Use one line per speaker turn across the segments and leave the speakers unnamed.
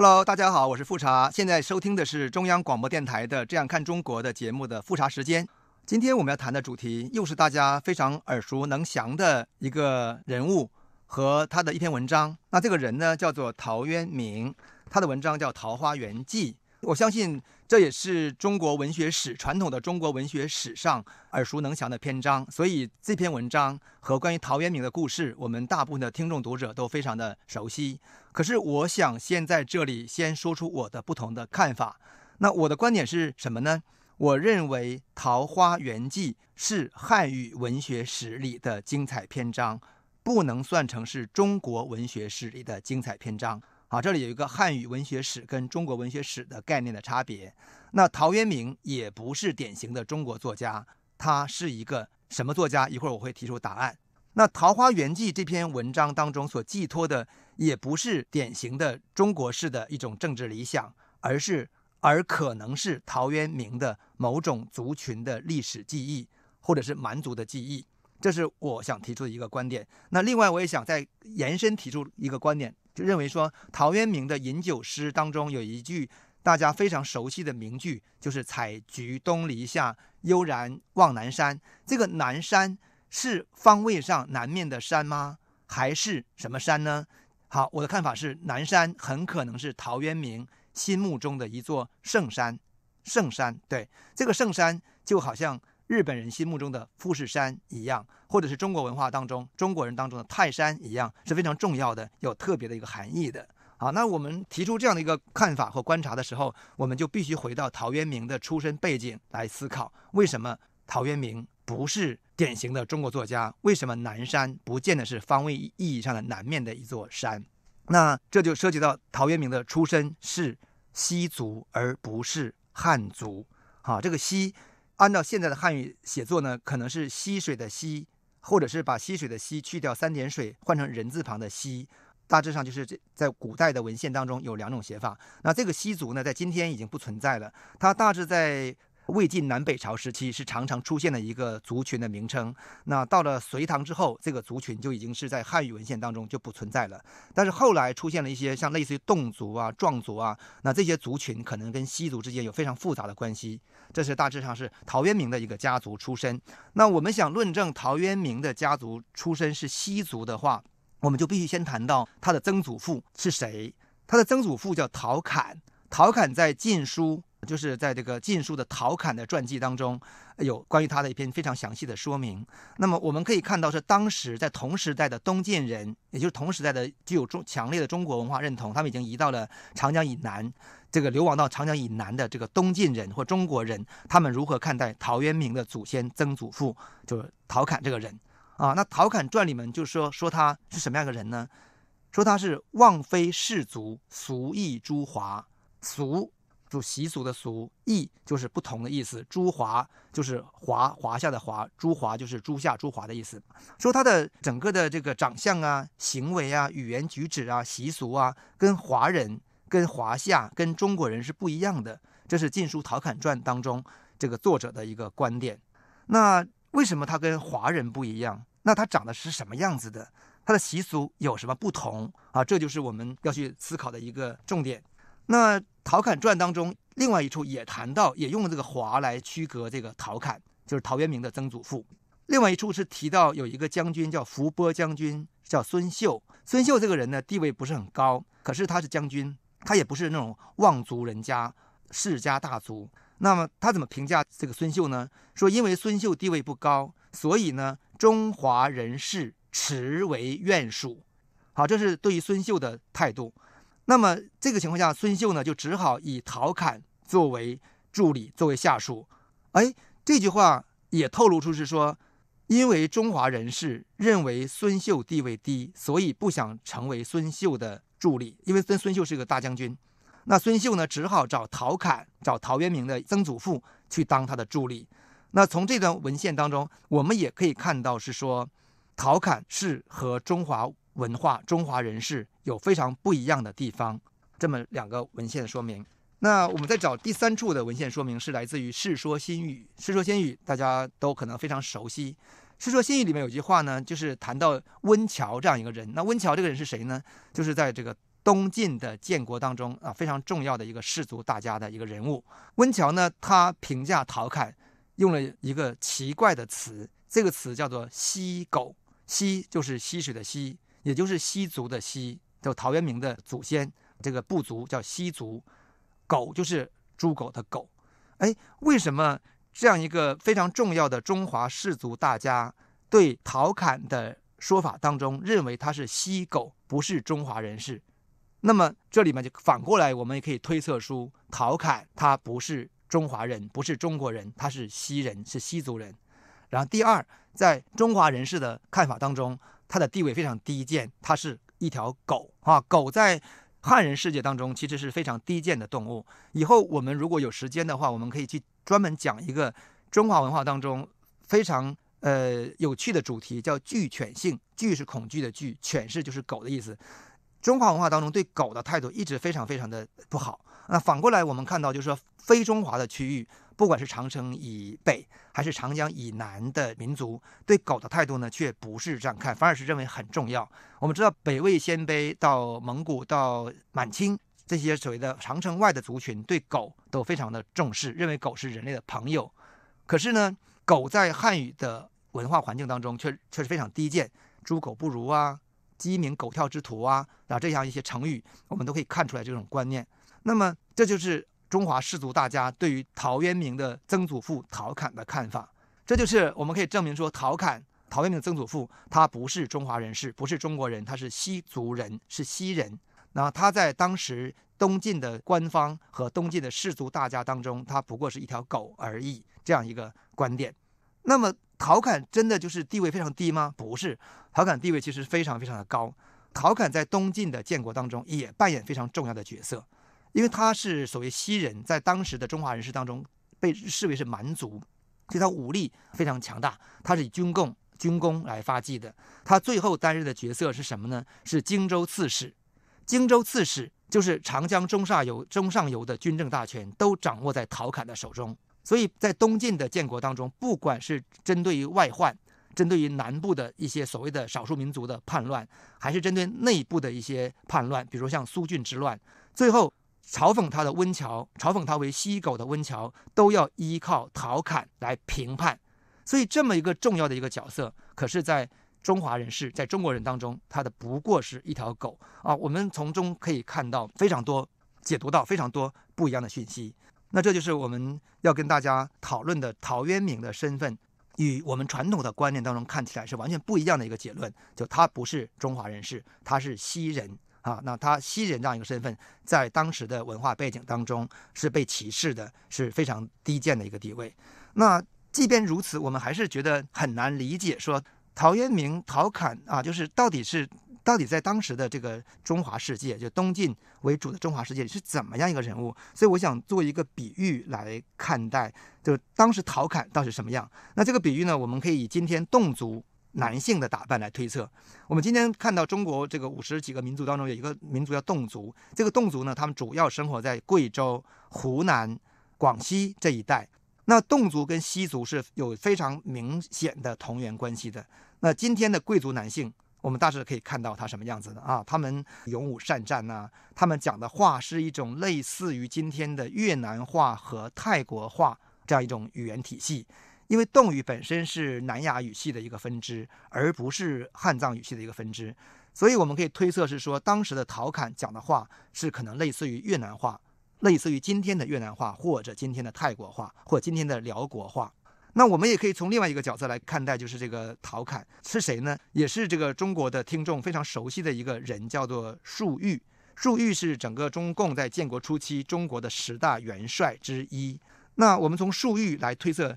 Hello，大家好，我是富茶，现在收听的是中央广播电台的《这样看中国》的节目的富茶时间。今天我们要谈的主题又是大家非常耳熟能详的一个人物和他的一篇文章。那这个人呢，叫做陶渊明，他的文章叫《桃花源记》。我相信这也是中国文学史传统的中国文学史上耳熟能详的篇章，所以这篇文章和关于陶渊明的故事，我们大部分的听众读者都非常的熟悉。可是，我想先在这里先说出我的不同的看法。那我的观点是什么呢？我认为《桃花源记》是汉语文学史里的精彩篇章，不能算成是中国文学史里的精彩篇章。啊，这里有一个汉语文学史跟中国文学史的概念的差别。那陶渊明也不是典型的中国作家，他是一个什么作家？一会儿我会提出答案。那《桃花源记》这篇文章当中所寄托的，也不是典型的中国式的一种政治理想，而是而可能是陶渊明的某种族群的历史记忆，或者是蛮族的记忆。这是我想提出的一个观点。那另外，我也想再延伸提出一个观点。就认为说，陶渊明的饮酒诗当中有一句大家非常熟悉的名句，就是“采菊东篱下，悠然望南山”。这个南山是方位上南面的山吗？还是什么山呢？好，我的看法是，南山很可能是陶渊明心目中的一座圣山。圣山，对，这个圣山就好像。日本人心目中的富士山一样，或者是中国文化当中中国人当中的泰山一样，是非常重要的，有特别的一个含义的好，那我们提出这样的一个看法和观察的时候，我们就必须回到陶渊明的出身背景来思考，为什么陶渊明不是典型的中国作家？为什么南山不见得是方位意义上的南面的一座山？那这就涉及到陶渊明的出身是西族而不是汉族好，这个西。按照现在的汉语写作呢，可能是“溪水”的“溪”，或者是把“溪水”的“溪”去掉三点水，换成人字旁的“溪”。大致上就是这，在古代的文献当中有两种写法。那这个“西族”呢，在今天已经不存在了。它大致在魏晋南北朝时期是常常出现的一个族群的名称。那到了隋唐之后，这个族群就已经是在汉语文献当中就不存在了。但是后来出现了一些像类似于侗族啊、壮族啊，那这些族群可能跟西族之间有非常复杂的关系。这是大致上是陶渊明的一个家族出身。那我们想论证陶渊明的家族出身是西族的话，我们就必须先谈到他的曾祖父是谁。他的曾祖父叫陶侃，陶侃在《晋书》。就是在这个晋书的陶侃的传记当中，有关于他的一篇非常详细的说明。那么我们可以看到，是当时在同时代的东晋人，也就是同时代的具有中强烈的中国文化认同，他们已经移到了长江以南，这个流亡到长江以南的这个东晋人或中国人，他们如何看待陶渊明的祖先曾祖父，就是陶侃这个人啊？那《陶侃传》里面就说说他是什么样的人呢？说他是望非士族，俗亦诸华俗。就习俗的俗，异就是不同的意思。朱华就是华华夏的华，朱华就是朱夏朱华的意思。说他的整个的这个长相啊、行为啊、语言举止啊、习俗啊，跟华人、跟华夏、跟中国人是不一样的。这是《晋书·陶侃传》当中这个作者的一个观点。那为什么他跟华人不一样？那他长得是什么样子的？他的习俗有什么不同啊？这就是我们要去思考的一个重点。那《陶侃传》当中，另外一处也谈到，也用了这个“华”来区隔这个陶侃，就是陶渊明的曾祖父。另外一处是提到有一个将军叫伏波将军，叫孙秀。孙秀这个人呢，地位不是很高，可是他是将军，他也不是那种望族人家、世家大族。那么他怎么评价这个孙秀呢？说因为孙秀地位不高，所以呢，中华人士持为怨属。好，这是对于孙秀的态度。那么这个情况下，孙秀呢就只好以陶侃作为助理，作为下属。哎，这句话也透露出是说，因为中华人士认为孙秀地位低，所以不想成为孙秀的助理，因为孙孙秀是个大将军。那孙秀呢，只好找陶侃，找陶渊明的曾祖父去当他的助理。那从这段文献当中，我们也可以看到是说，陶侃是和中华。文化中华人士有非常不一样的地方，这么两个文献的说明。那我们再找第三处的文献说明，是来自于《世说新语》。《世说新语》大家都可能非常熟悉，《世说新语》里面有一句话呢，就是谈到温峤这样一个人。那温峤这个人是谁呢？就是在这个东晋的建国当中啊，非常重要的一个士族大家的一个人物。温峤呢，他评价陶侃用了一个奇怪的词，这个词叫做“溪狗”。溪就是溪水的溪，也就是西族的西，就陶渊明的祖先，这个部族叫西族，狗就是猪狗的狗。哎，为什么这样一个非常重要的中华氏族，大家对陶侃的说法当中认为他是西狗，不是中华人士？那么这里面就反过来，我们也可以推测出陶侃他不是中华人，不是中国人，他是西人，是西族人。然后第二，在中华人士的看法当中。它的地位非常低贱，它是一条狗啊！狗在汉人世界当中其实是非常低贱的动物。以后我们如果有时间的话，我们可以去专门讲一个中华文化当中非常呃有趣的主题，叫“惧犬性”。惧是恐惧的惧，犬是就是狗的意思。中华文化当中对狗的态度一直非常非常的不好。那反过来，我们看到就是说，非中华的区域，不管是长城以北还是长江以南的民族，对狗的态度呢，却不是这样看，反而是认为很重要。我们知道，北魏鲜卑到蒙古到满清这些所谓的长城外的族群，对狗都非常的重视，认为狗是人类的朋友。可是呢，狗在汉语的文化环境当中，却却是非常低贱，猪狗不如啊，鸡鸣狗跳之徒啊，啊，这样一些成语，我们都可以看出来这种观念。那么，这就是中华氏族大家对于陶渊明的曾祖父陶侃的看法。这就是我们可以证明说，陶侃、陶渊明曾祖父他不是中华人士，不是中国人，他是西族人，是西人。那他在当时东晋的官方和东晋的氏族大家当中，他不过是一条狗而已。这样一个观点。那么，陶侃真的就是地位非常低吗？不是，陶侃地位其实非常非常的高。陶侃在东晋的建国当中也扮演非常重要的角色。因为他是所谓西人，在当时的中华人士当中被视为是蛮族，所以他武力非常强大。他是以军功、军功来发迹的。他最后担任的角色是什么呢？是荆州刺史。荆州刺史就是长江中上游、中上游的军政大权都掌握在陶侃的手中。所以在东晋的建国当中，不管是针对于外患，针对于南部的一些所谓的少数民族的叛乱，还是针对内部的一些叛乱，比如像苏峻之乱，最后。嘲讽他的温峤，嘲讽他为西狗的温峤，都要依靠陶侃来评判。所以这么一个重要的一个角色，可是，在中华人士，在中国人当中，他的不过是一条狗啊！我们从中可以看到非常多解读到非常多不一样的讯息。那这就是我们要跟大家讨论的陶渊明的身份，与我们传统的观念当中看起来是完全不一样的一个结论。就他不是中华人士，他是西人。啊，那他西人这样一个身份，在当时的文化背景当中是被歧视的，是非常低贱的一个地位。那即便如此，我们还是觉得很难理解，说陶渊明、陶侃啊，就是到底是到底在当时的这个中华世界，就东晋为主的中华世界是怎么样一个人物。所以我想做一个比喻来看待，就是当时陶侃底是什么样。那这个比喻呢，我们可以以今天侗族。男性的打扮来推测，我们今天看到中国这个五十几个民族当中有一个民族叫侗族，这个侗族呢，他们主要生活在贵州、湖南、广西这一带。那侗族跟西族是有非常明显的同源关系的。那今天的贵族男性，我们大致可以看到他什么样子的啊？他们勇武善战呐，他们讲的话是一种类似于今天的越南话和泰国话这样一种语言体系。因为侗语本身是南亚语系的一个分支，而不是汉藏语系的一个分支，所以我们可以推测是说，当时的陶侃讲的话是可能类似于越南话，类似于今天的越南话，或者今天的泰国话，或今天的辽国话。那我们也可以从另外一个角色来看待，就是这个陶侃是谁呢？也是这个中国的听众非常熟悉的一个人，叫做粟裕。粟裕是整个中共在建国初期中国的十大元帅之一。那我们从粟裕来推测。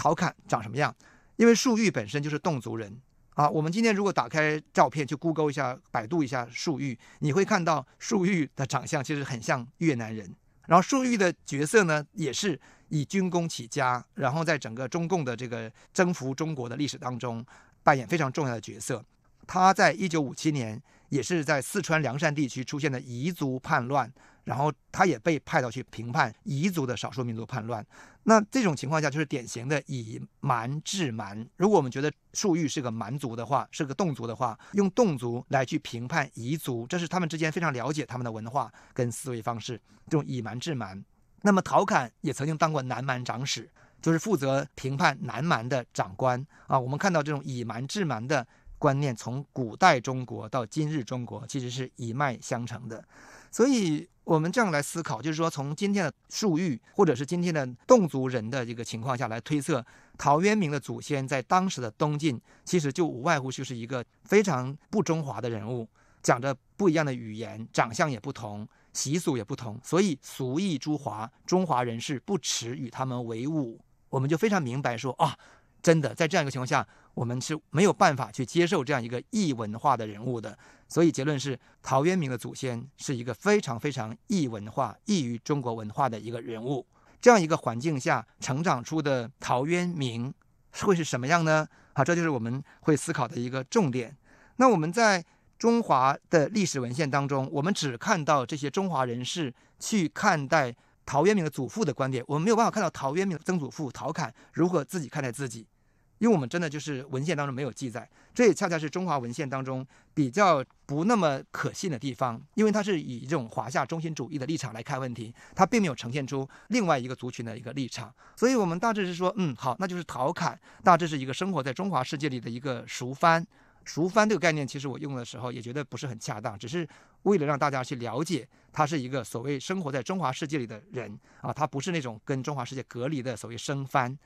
好侃长什么样？因为粟裕本身就是侗族人啊。我们今天如果打开照片去 Google 一下、百度一下粟裕，你会看到粟裕的长相其实很像越南人。然后粟裕的角色呢，也是以军功起家，然后在整个中共的这个征服中国的历史当中扮演非常重要的角色。他在一九五七年也是在四川凉山地区出现的彝族叛乱。然后他也被派到去评判彝族的少数民族叛乱。那这种情况下就是典型的以蛮治蛮。如果我们觉得粟裕是个蛮族的话，是个侗族的话，用侗族来去评判彝族，这是他们之间非常了解他们的文化跟思维方式。这种以蛮治蛮。那么陶侃也曾经当过南蛮长史，就是负责评判南蛮的长官啊。我们看到这种以蛮治蛮的观念，从古代中国到今日中国，其实是一脉相承的。所以我们这样来思考，就是说，从今天的树裕或者是今天的侗族人的这个情况下来推测，陶渊明的祖先在当时的东晋，其实就无外乎就是一个非常不中华的人物，讲着不一样的语言，长相也不同，习俗也不同，所以俗意诸华，中华人士不耻与他们为伍。我们就非常明白说啊。真的，在这样一个情况下，我们是没有办法去接受这样一个异文化的人物的。所以结论是，陶渊明的祖先是一个非常非常异文化、异于中国文化的一个人物。这样一个环境下成长出的陶渊明会是什么样呢？好，这就是我们会思考的一个重点。那我们在中华的历史文献当中，我们只看到这些中华人士去看待陶渊明的祖父的观点，我们没有办法看到陶渊明曾祖父陶侃如何自己看待自己。因为我们真的就是文献当中没有记载，这也恰恰是中华文献当中比较不那么可信的地方，因为它是以一种华夏中心主义的立场来看问题，它并没有呈现出另外一个族群的一个立场。所以我们大致是说，嗯，好，那就是陶侃，大致是一个生活在中华世界里的一个熟番。熟番这个概念，其实我用的时候也觉得不是很恰当，只是为了让大家去了解，他是一个所谓生活在中华世界里的人啊，他不是那种跟中华世界隔离的所谓生番。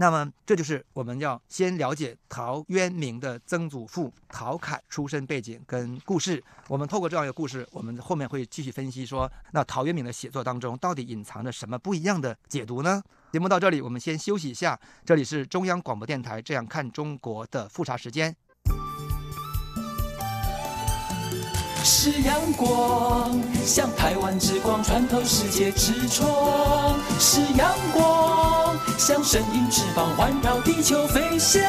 那么，这就是我们要先了解陶渊明的曾祖父陶侃出身背景跟故事。我们透过这样一个故事，我们后面会继续分析说，那陶渊明的写作当中到底隐藏着什么不一样的解读呢？节目到这里，我们先休息一下。这里是中央广播电台《这样看中国》的复查时间。是阳光，像台湾之光穿透世界之窗，是阳光。像神鹰翅膀环绕地球飞翔。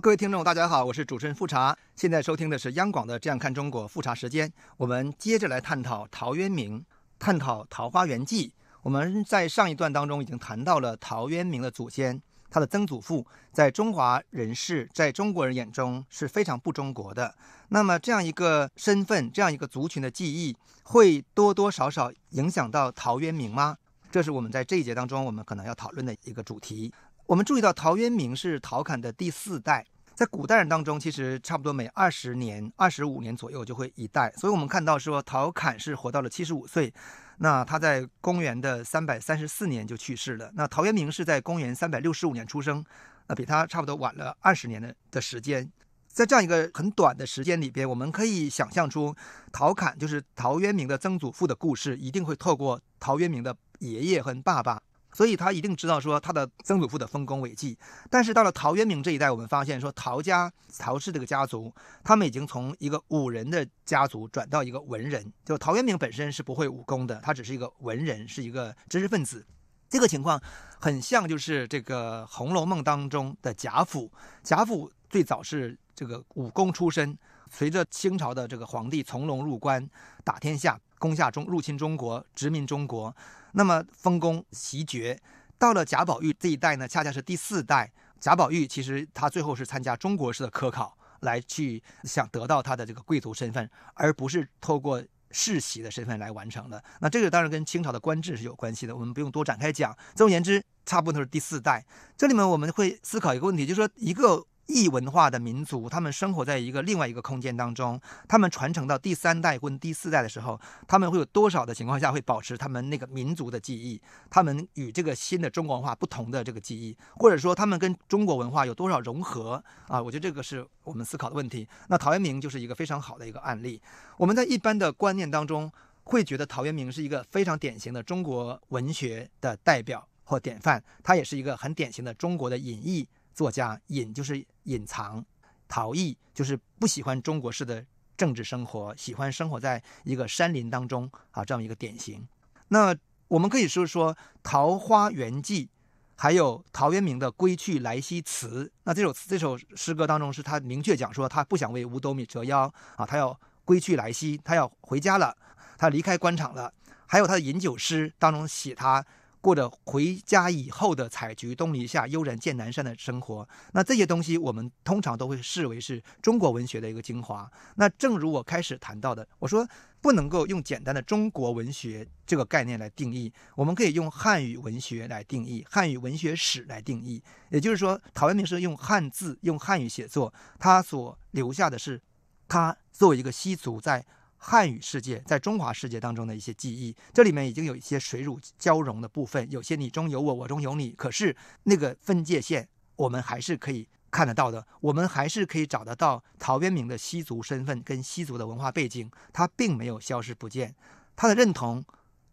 各位听众，大家好，我是主持人富察。现在收听的是央广的《这样看中国》，富察时间，我们接着来探讨陶渊明，探讨《桃花源记》。我们在上一段当中已经谈到了陶渊明的祖先，他的曾祖父在中华人士，在中国人眼中是非常不中国的。那么这样一个身份，这样一个族群的记忆，会多多少少影响到陶渊明吗？这是我们在这一节当中，我们可能要讨论的一个主题。我们注意到，陶渊明是陶侃的第四代，在古代人当中，其实差不多每二十年、二十五年左右就会一代。所以我们看到说，陶侃是活到了七十五岁，那他在公元的三百三十四年就去世了。那陶渊明是在公元三百六十五年出生，那比他差不多晚了二十年的的时间。在这样一个很短的时间里边，我们可以想象出陶侃就是陶渊明的曾祖父的故事，一定会透过陶渊明的爷爷和爸爸，所以他一定知道说他的曾祖父的丰功伟绩。但是到了陶渊明这一代，我们发现说陶家陶氏这个家族，他们已经从一个武人的家族转到一个文人，就陶渊明本身是不会武功的，他只是一个文人，是一个知识分子。这个情况很像就是这个《红楼梦》当中的贾府，贾府最早是。这个武功出身，随着清朝的这个皇帝从龙入关，打天下，攻下中，入侵中国，殖民中国，那么封公袭爵。到了贾宝玉这一代呢，恰恰是第四代。贾宝玉其实他最后是参加中国式的科考，来去想得到他的这个贵族身份，而不是透过世袭的身份来完成的。那这个当然跟清朝的官制是有关系的，我们不用多展开讲。总而言之，差不多是第四代。这里面我们会思考一个问题，就是说一个。异文化的民族，他们生活在一个另外一个空间当中。他们传承到第三代或第四代的时候，他们会有多少的情况下会保持他们那个民族的记忆？他们与这个新的中国文化不同的这个记忆，或者说他们跟中国文化有多少融合？啊，我觉得这个是我们思考的问题。那陶渊明就是一个非常好的一个案例。我们在一般的观念当中，会觉得陶渊明是一个非常典型的中国文学的代表或典范。他也是一个很典型的中国的隐逸。作家隐就是隐藏，陶逸就是不喜欢中国式的政治生活，喜欢生活在一个山林当中啊，这样一个典型。那我们可以说说《桃花源记》，还有陶渊明的《归去来兮辞》。那这首词这首诗歌当中是他明确讲说他不想为五斗米折腰啊，他要归去来兮，他要回家了，他离开官场了。还有他的饮酒诗当中写他。过着回家以后的“采菊东篱下，悠然见南山”的生活。那这些东西，我们通常都会视为是中国文学的一个精华。那正如我开始谈到的，我说不能够用简单的“中国文学”这个概念来定义，我们可以用汉语文学来定义，汉语文学史来定义。也就是说，陶渊明是用汉字、用汉语写作，他所留下的是他作为一个西族在。汉语世界在中华世界当中的一些记忆，这里面已经有一些水乳交融的部分，有些你中有我，我中有你。可是那个分界线，我们还是可以看得到的，我们还是可以找得到陶渊明的西族身份跟西族的文化背景，他并没有消失不见，他的认同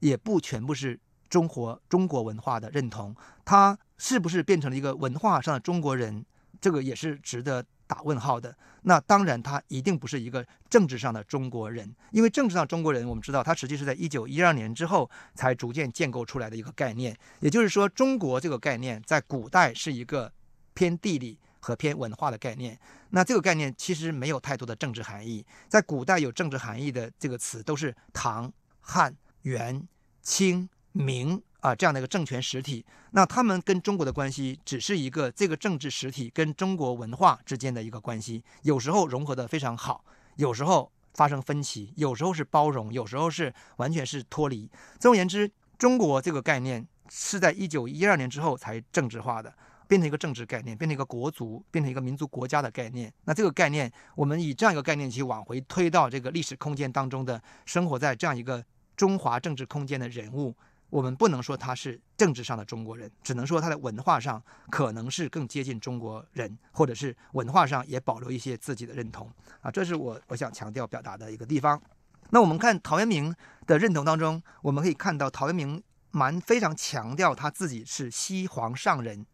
也不全部是中国中国文化的认同，他是不是变成了一个文化上的中国人，这个也是值得。打问号的那当然他一定不是一个政治上的中国人，因为政治上中国人，我们知道他实际是在一九一二年之后才逐渐建构出来的一个概念。也就是说，中国这个概念在古代是一个偏地理和偏文化的概念，那这个概念其实没有太多的政治含义。在古代有政治含义的这个词都是唐、汉、元、清、明。啊，这样的一个政权实体，那他们跟中国的关系，只是一个这个政治实体跟中国文化之间的一个关系，有时候融合的非常好，有时候发生分歧，有时候是包容，有时候是完全是脱离。总而言之，中国这个概念是在一九一二年之后才政治化的，变成一个政治概念，变成一个国族，变成一个民族国家的概念。那这个概念，我们以这样一个概念去往回推到这个历史空间当中的生活在这样一个中华政治空间的人物。我们不能说他是政治上的中国人，只能说他在文化上可能是更接近中国人，或者是文化上也保留一些自己的认同啊，这是我我想强调表达的一个地方。那我们看陶渊明的认同当中，我们可以看到陶渊明蛮非常强调他自己是西皇上人，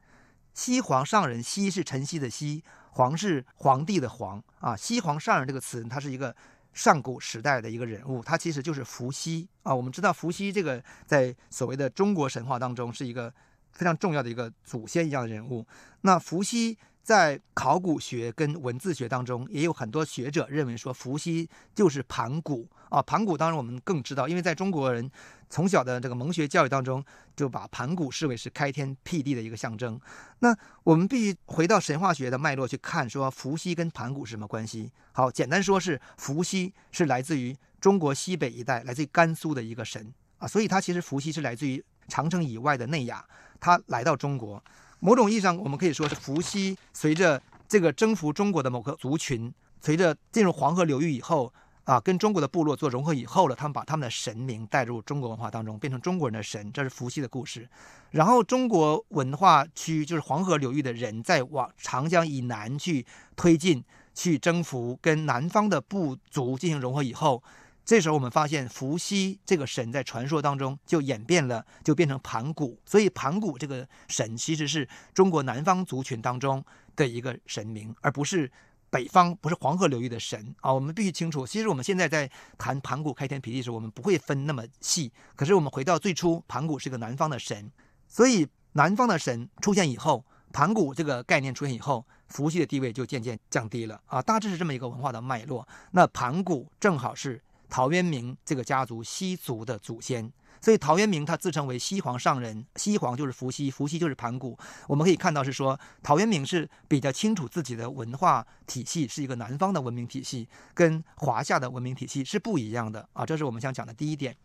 西皇上人，西是晨曦的西，皇是皇帝的皇啊，西皇上人这个词，它是一个。上古时代的一个人物，他其实就是伏羲啊。我们知道伏羲这个在所谓的中国神话当中是一个非常重要的一个祖先一样的人物。那伏羲。在考古学跟文字学当中，也有很多学者认为说，伏羲就是盘古啊。盘古当然我们更知道，因为在中国人从小的这个蒙学教育当中，就把盘古视为是开天辟地的一个象征。那我们必须回到神话学的脉络去看，说伏羲跟盘古是什么关系？好，简单说，是伏羲是来自于中国西北一带，来自于甘肃的一个神啊，所以他其实伏羲是来自于长城以外的内亚，他来到中国。某种意义上，我们可以说是伏羲随着这个征服中国的某个族群，随着进入黄河流域以后，啊，跟中国的部落做融合以后了，他们把他们的神明带入中国文化当中，变成中国人的神，这是伏羲的故事。然后，中国文化区就是黄河流域的人在往长江以南去推进，去征服跟南方的部族进行融合以后。这时候我们发现伏羲这个神在传说当中就演变了，就变成盘古。所以盘古这个神其实是中国南方族群当中的一个神明，而不是北方，不是黄河流域的神啊。我们必须清楚，其实我们现在在谈盘古开天辟地时，我们不会分那么细。可是我们回到最初，盘古是个南方的神，所以南方的神出现以后，盘古这个概念出现以后，伏羲的地位就渐渐降低了啊。大致是这么一个文化的脉络。那盘古正好是。陶渊明这个家族西族的祖先，所以陶渊明他自称为西皇上人，西皇就是伏羲，伏羲就是盘古。我们可以看到是说，陶渊明是比较清楚自己的文化体系是一个南方的文明体系，跟华夏的文明体系是不一样的啊。这是我们想讲的第一点。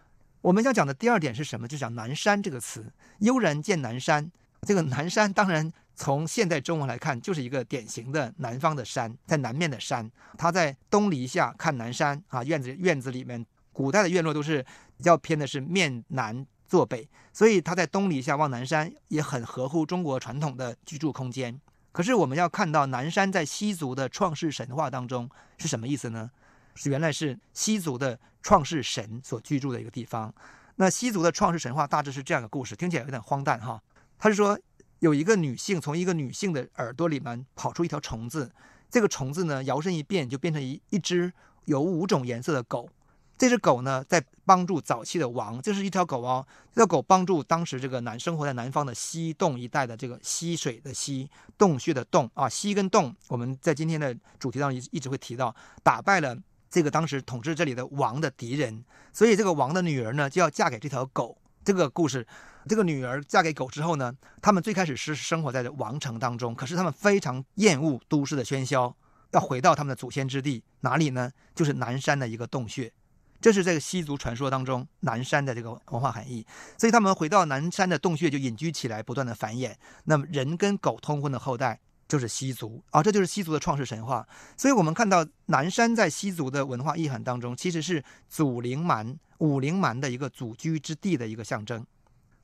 我们要讲的第二点是什么？就讲南山这个词，“悠然见南山”，这个南山当然。从现在中文来看，就是一个典型的南方的山，在南面的山，他在东篱下看南山啊，院子院子里面，古代的院落都是比较偏的，是面南坐北，所以他在东篱下望南山，也很合乎中国传统的居住空间。可是我们要看到，南山在西族的创世神话当中是什么意思呢？是原来是西族的创世神所居住的一个地方。那西族的创世神话大致是这样一个故事，听起来有点荒诞哈，他是说。有一个女性从一个女性的耳朵里面跑出一条虫子，这个虫子呢摇身一变就变成一一只有五种颜色的狗。这只狗呢在帮助早期的王，这是一条狗哦。这条狗帮助当时这个南生活在南方的西洞一带的这个溪水的溪洞穴的洞啊溪跟洞我们在今天的主题上一一直会提到，打败了这个当时统治这里的王的敌人，所以这个王的女儿呢就要嫁给这条狗。这个故事。这个女儿嫁给狗之后呢，他们最开始是生活在王城当中，可是他们非常厌恶都市的喧嚣，要回到他们的祖先之地哪里呢？就是南山的一个洞穴，这是这个西族传说当中南山的这个文化含义。所以他们回到南山的洞穴就隐居起来，不断的繁衍。那么人跟狗通婚的后代就是西族啊，这就是西族的创世神话。所以我们看到南山在西族的文化意涵当中，其实是祖灵蛮、武灵蛮的一个祖居之地的一个象征。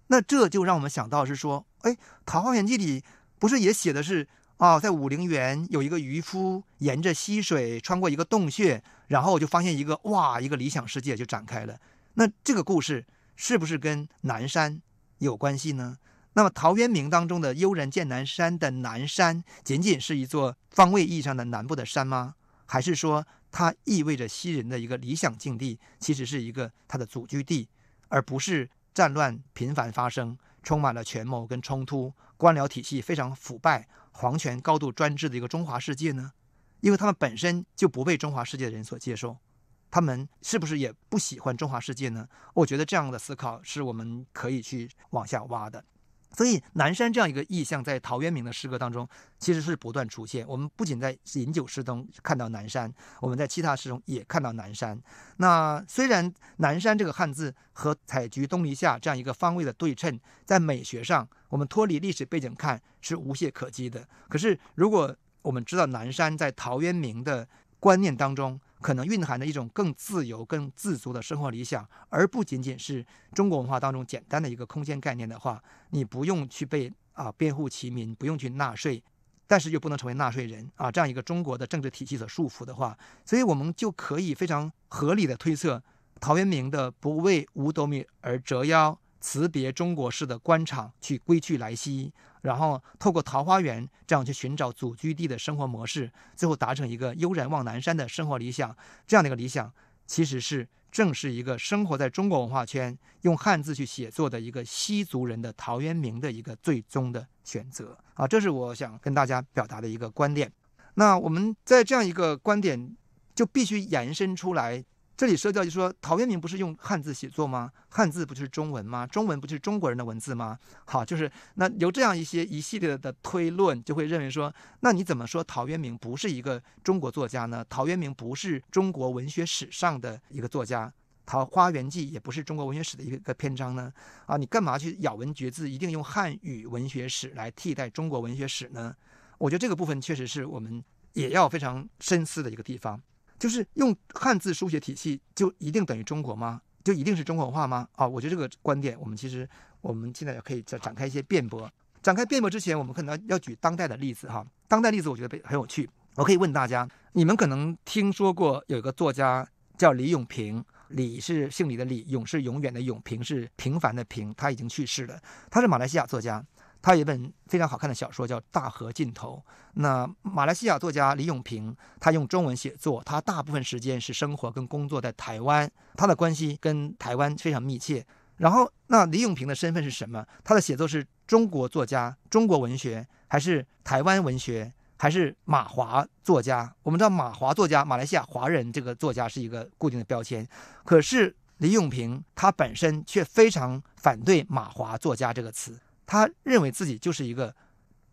那这就让我们想到是说，哎，《桃花源记》里不是也写的是啊，在武陵源有一个渔夫沿着溪水穿过一个洞穴，然后我就发现一个哇，一个理想世界就展开了。那这个故事是不是跟南山有关系呢？那么陶渊明当中的“悠然见南山”的南山，仅仅是一座方位意义上的南部的山吗？还是说它意味着西人的一个理想境地，其实是一个他的祖居地，而不是？战乱频繁发生，充满了权谋跟冲突，官僚体系非常腐败，皇权高度专制的一个中华世界呢？因为他们本身就不被中华世界的人所接受，他们是不是也不喜欢中华世界呢？我觉得这样的思考是我们可以去往下挖的。所以南山这样一个意象在陶渊明的诗歌当中其实是不断出现。我们不仅在饮酒诗中看到南山，我们在其他诗中也看到南山。那虽然南山这个汉字和采菊东篱下这样一个方位的对称，在美学上我们脱离历史背景看是无懈可击的。可是如果我们知道南山在陶渊明的观念当中可能蕴含着一种更自由、更自足的生活理想，而不仅仅是中国文化当中简单的一个空间概念的话，你不用去被啊编户齐民不用去纳税，但是又不能成为纳税人啊这样一个中国的政治体系所束缚的话，所以我们就可以非常合理的推测，陶渊明的不为五斗米而折腰。辞别中国式的官场，去归去来兮，然后透过桃花源这样去寻找祖居地的生活模式，最后达成一个悠然望南山的生活理想。这样的一个理想，其实是正是一个生活在中国文化圈、用汉字去写作的一个西族人的陶渊明的一个最终的选择啊！这是我想跟大家表达的一个观点。那我们在这样一个观点，就必须延伸出来。这里说到就说陶渊明不是用汉字写作吗？汉字不就是中文吗？中文不就是中国人的文字吗？好，就是那有这样一些一系列的推论，就会认为说，那你怎么说陶渊明不是一个中国作家呢？陶渊明不是中国文学史上的一个作家，《桃花源记》也不是中国文学史的一个篇章呢？啊，你干嘛去咬文嚼字，一定用汉语文学史来替代中国文学史呢？我觉得这个部分确实是我们也要非常深思的一个地方。就是用汉字书写体系就一定等于中国吗？就一定是中国文化吗？啊，我觉得这个观点，我们其实我们现在也可以再展开一些辩驳。展开辩驳之前，我们可能要举当代的例子哈。当代例子我觉得很有趣，我可以问大家，你们可能听说过有一个作家叫李永平，李是姓李的李，永是永远的永，平是平凡的平，他已经去世了，他是马来西亚作家。他有一本非常好看的小说叫《大河尽头》。那马来西亚作家李永平，他用中文写作，他大部分时间是生活跟工作在台湾，他的关系跟台湾非常密切。然后，那李永平的身份是什么？他的写作是中国作家、中国文学，还是台湾文学，还是马华作家？我们知道马华作家，马来西亚华人这个作家是一个固定的标签。可是李永平他本身却非常反对“马华作家”这个词。他认为自己就是一个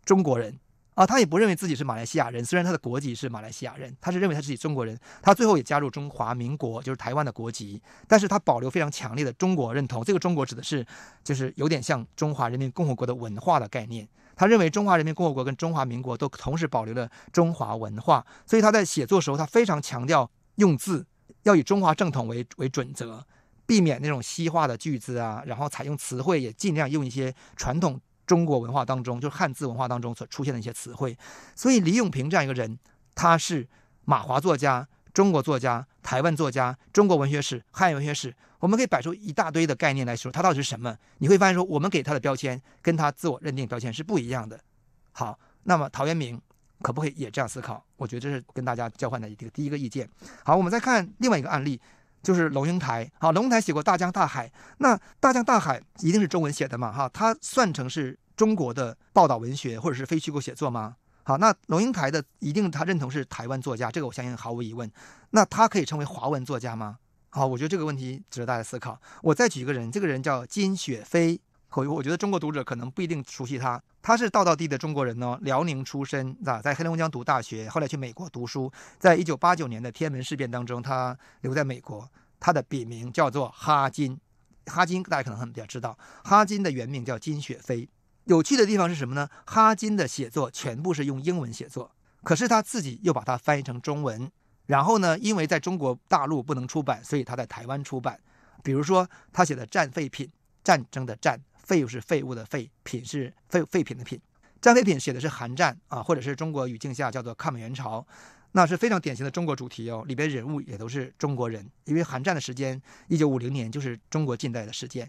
中国人啊，他也不认为自己是马来西亚人，虽然他的国籍是马来西亚人，他是认为他自己中国人。他最后也加入中华民国，就是台湾的国籍，但是他保留非常强烈的中国认同。这个中国指的是就是有点像中华人民共和国的文化的概念。他认为中华人民共和国跟中华民国都同时保留了中华文化，所以他在写作时候他非常强调用字要以中华正统为为准则。避免那种西化的句子啊，然后采用词汇也尽量用一些传统中国文化当中，就是汉字文化当中所出现的一些词汇。所以李永平这样一个人，他是马华作家、中国作家、台湾作家、中国文学史、汉文学史，我们可以摆出一大堆的概念来说，他到底是什么？你会发现说，我们给他的标签跟他自我认定标签是不一样的。好，那么陶渊明可不可以也这样思考？我觉得这是跟大家交换的一个第一个意见。好，我们再看另外一个案例。就是龙应台，好，龙应台写过大江大海，那大江大海一定是中文写的嘛，哈，它算成是中国的报道文学或者是非虚构写作吗？好，那龙应台的一定他认同是台湾作家，这个我相信毫无疑问。那他可以称为华文作家吗？好，我觉得这个问题值得大家思考。我再举一个人，这个人叫金雪飞。我觉得中国读者可能不一定熟悉他，他是道道地的中国人呢，辽宁出身，在黑龙江读大学，后来去美国读书，在一九八九年的天安门事变当中，他留在美国，他的笔名叫做哈金，哈金大家可能很比较知道，哈金的原名叫金雪飞。有趣的地方是什么呢？哈金的写作全部是用英文写作，可是他自己又把它翻译成中文，然后呢，因为在中国大陆不能出版，所以他在台湾出版。比如说他写的《战废品》，战争的“战”。废物是废物的废，品是废废品的品。战废品写的是韩战啊，或者是中国语境下叫做抗美援朝，那是非常典型的中国主题哦。里边人物也都是中国人，因为韩战的时间一九五零年就是中国近代的时间。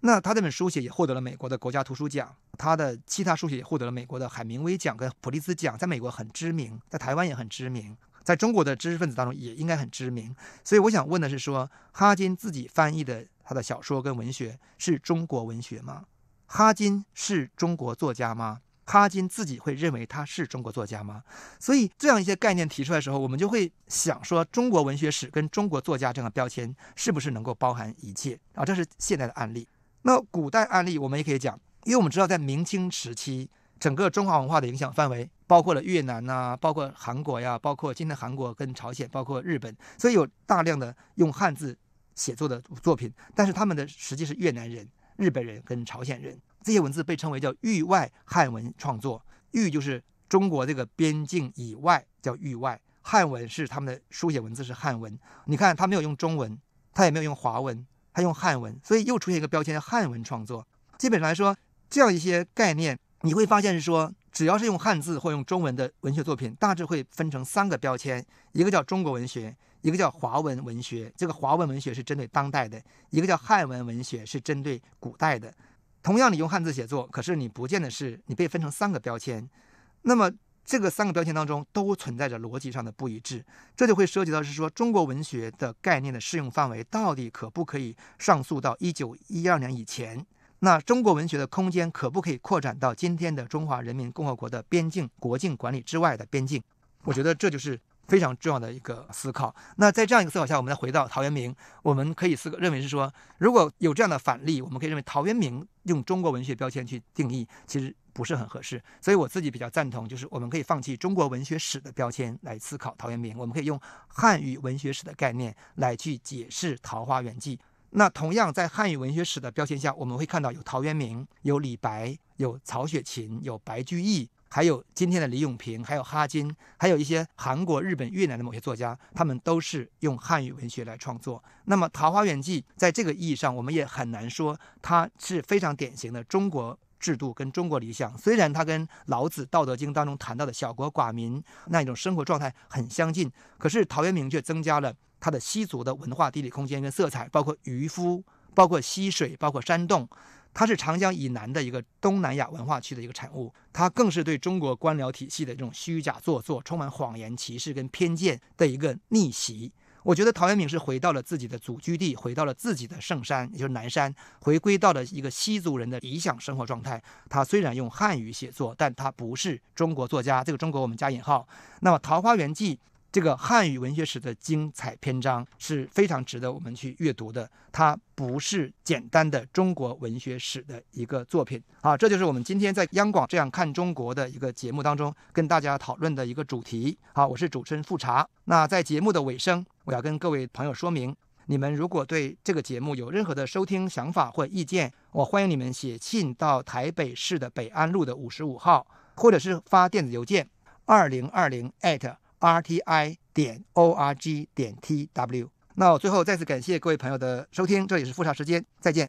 那他这本书写也获得了美国的国家图书奖，他的其他书写也获得了美国的海明威奖跟普利兹奖，在美国很知名，在台湾也很知名。在中国的知识分子当中也应该很知名，所以我想问的是：说哈金自己翻译的他的小说跟文学是中国文学吗？哈金是中国作家吗？哈金自己会认为他是中国作家吗？所以这样一些概念提出来的时候，我们就会想说：中国文学史跟中国作家这样的标签是不是能够包含一切？啊，这是现代的案例。那古代案例我们也可以讲，因为我们知道在明清时期。整个中华文化的影响范围包括了越南呐，包括韩国呀，包括今天韩国跟朝鲜，包括日本，所以有大量的用汉字写作的作品。但是他们的实际是越南人、日本人跟朝鲜人，这些文字被称为叫域外汉文创作。域就是中国这个边境以外，叫域外汉文是他们的书写文字是汉文。你看他没有用中文，他也没有用华文，他用汉文，所以又出现一个标签汉文创作。基本上来说，这样一些概念。你会发现是说，只要是用汉字或用中文的文学作品，大致会分成三个标签：一个叫中国文学，一个叫华文文学。这个华文文学是针对当代的；一个叫汉文文学，是针对古代的。同样，你用汉字写作，可是你不见得是你被分成三个标签。那么，这个三个标签当中都存在着逻辑上的不一致，这就会涉及到是说，中国文学的概念的适用范围到底可不可以上溯到一九一二年以前？那中国文学的空间可不可以扩展到今天的中华人民共和国的边境、国境管理之外的边境？我觉得这就是非常重要的一个思考。那在这样一个思考下，我们再回到陶渊明，我们可以思考认为是说，如果有这样的反例，我们可以认为陶渊明用中国文学标签去定义，其实不是很合适。所以我自己比较赞同，就是我们可以放弃中国文学史的标签来思考陶渊明，我们可以用汉语文学史的概念来去解释《桃花源记》。那同样在汉语文学史的标签下，我们会看到有陶渊明、有李白、有曹雪芹、有白居易，还有今天的李永平、还有哈金，还有一些韩国、日本、越南的某些作家，他们都是用汉语文学来创作。那么《桃花源记》在这个意义上，我们也很难说它是非常典型的中国。制度跟中国理想，虽然他跟老子《道德经》当中谈到的小国寡民那一种生活状态很相近，可是陶渊明却增加了他的西族的文化、地理空间跟色彩，包括渔夫，包括溪水，包括山洞。他是长江以南的一个东南亚文化区的一个产物，他更是对中国官僚体系的这种虚假做作、充满谎言、歧视跟偏见的一个逆袭。我觉得陶渊明是回到了自己的祖居地，回到了自己的圣山，也就是南山，回归到了一个西族人的理想生活状态。他虽然用汉语写作，但他不是中国作家，这个“中国”我们加引号。那么，《桃花源记》。这个汉语文学史的精彩篇章是非常值得我们去阅读的，它不是简单的中国文学史的一个作品啊。这就是我们今天在央广这样看中国的一个节目当中跟大家讨论的一个主题啊。我是主持人复查。那在节目的尾声，我要跟各位朋友说明，你们如果对这个节目有任何的收听想法或意见，我欢迎你们写信到台北市的北安路的五十五号，或者是发电子邮件二零二零@。r t i 点 o r g 点 t w 那我最后再次感谢各位朋友的收听，这里是复查时间，再见。